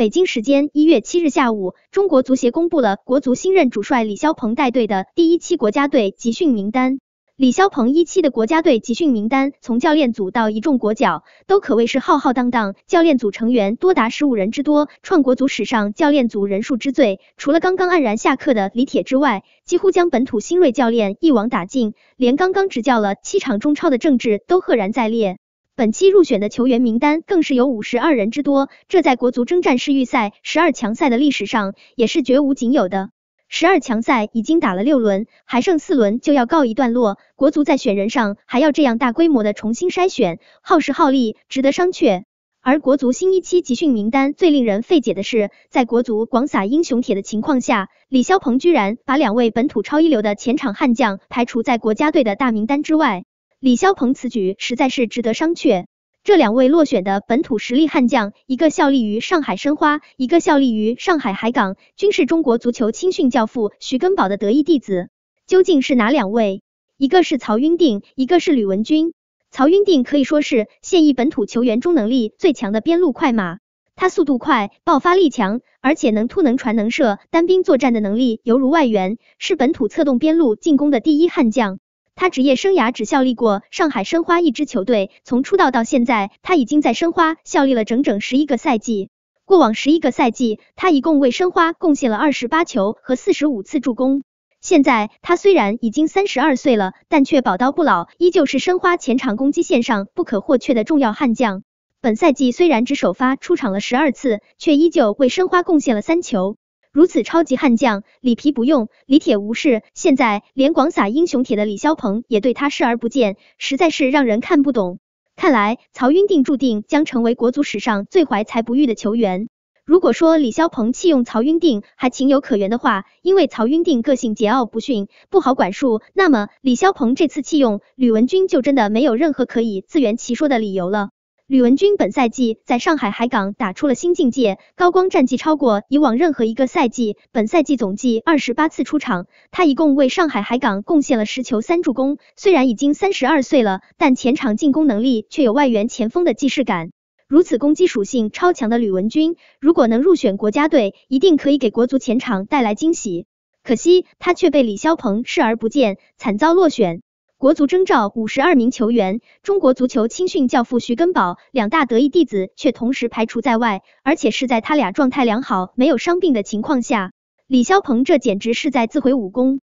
北京时间一月七日下午，中国足协公布了国足新任主帅李霄鹏带队的第一期国家队集训名单。李霄鹏一期的国家队集训名单，从教练组到一众国脚，都可谓是浩浩荡荡。教练组成员多达十五人之多，创国足史上教练组人数之最。除了刚刚黯然下课的李铁之外，几乎将本土新锐教练一网打尽，连刚刚执教了七场中超的郑智都赫然在列。本期入选的球员名单更是有五十二人之多，这在国足征战世预赛十二强赛的历史上也是绝无仅有的。十二强赛已经打了六轮，还剩四轮就要告一段落，国足在选人上还要这样大规模的重新筛选，耗时耗力，值得商榷。而国足新一期集训名单最令人费解的是，在国足广撒英雄帖的情况下，李霄鹏居然把两位本土超一流的前场悍将排除在国家队的大名单之外。李霄鹏此举实在是值得商榷。这两位落选的本土实力悍将，一个效力于上海申花，一个效力于上海海港，均是中国足球青训教父徐根宝的得意弟子。究竟是哪两位？一个是曹赟定，一个是吕文君。曹赟定可以说是现役本土球员中能力最强的边路快马，他速度快，爆发力强，而且能突能传能射，单兵作战的能力犹如外援，是本土策动边路进攻的第一悍将。他职业生涯只效力过上海申花一支球队，从出道到现在，他已经在申花效力了整整十一个赛季。过往十一个赛季，他一共为申花贡献了二十八球和四十五次助攻。现在他虽然已经三十二岁了，但却宝刀不老，依旧是申花前场攻击线上不可或缺的重要悍将。本赛季虽然只首发出场了十二次，却依旧为申花贡献了三球。如此超级悍将，李皮不用，李铁无视，现在连广撒英雄帖的李霄鹏也对他视而不见，实在是让人看不懂。看来曹云定注定将成为国足史上最怀才不遇的球员。如果说李霄鹏弃用曹云定还情有可原的话，因为曹云定个性桀骜不驯，不好管束，那么李霄鹏这次弃用吕文君就真的没有任何可以自圆其说的理由了。吕文君本赛季在上海海港打出了新境界，高光战绩超过以往任何一个赛季。本赛季总计二十八次出场，他一共为上海海港贡献了十球三助攻。虽然已经三十二岁了，但前场进攻能力却有外援前锋的既视感。如此攻击属性超强的吕文君，如果能入选国家队，一定可以给国足前场带来惊喜。可惜他却被李霄鹏视而不见，惨遭落选。国足征召五十二名球员，中国足球青训教父徐根宝两大得意弟子却同时排除在外，而且是在他俩状态良好、没有伤病的情况下，李霄鹏这简直是在自毁武功。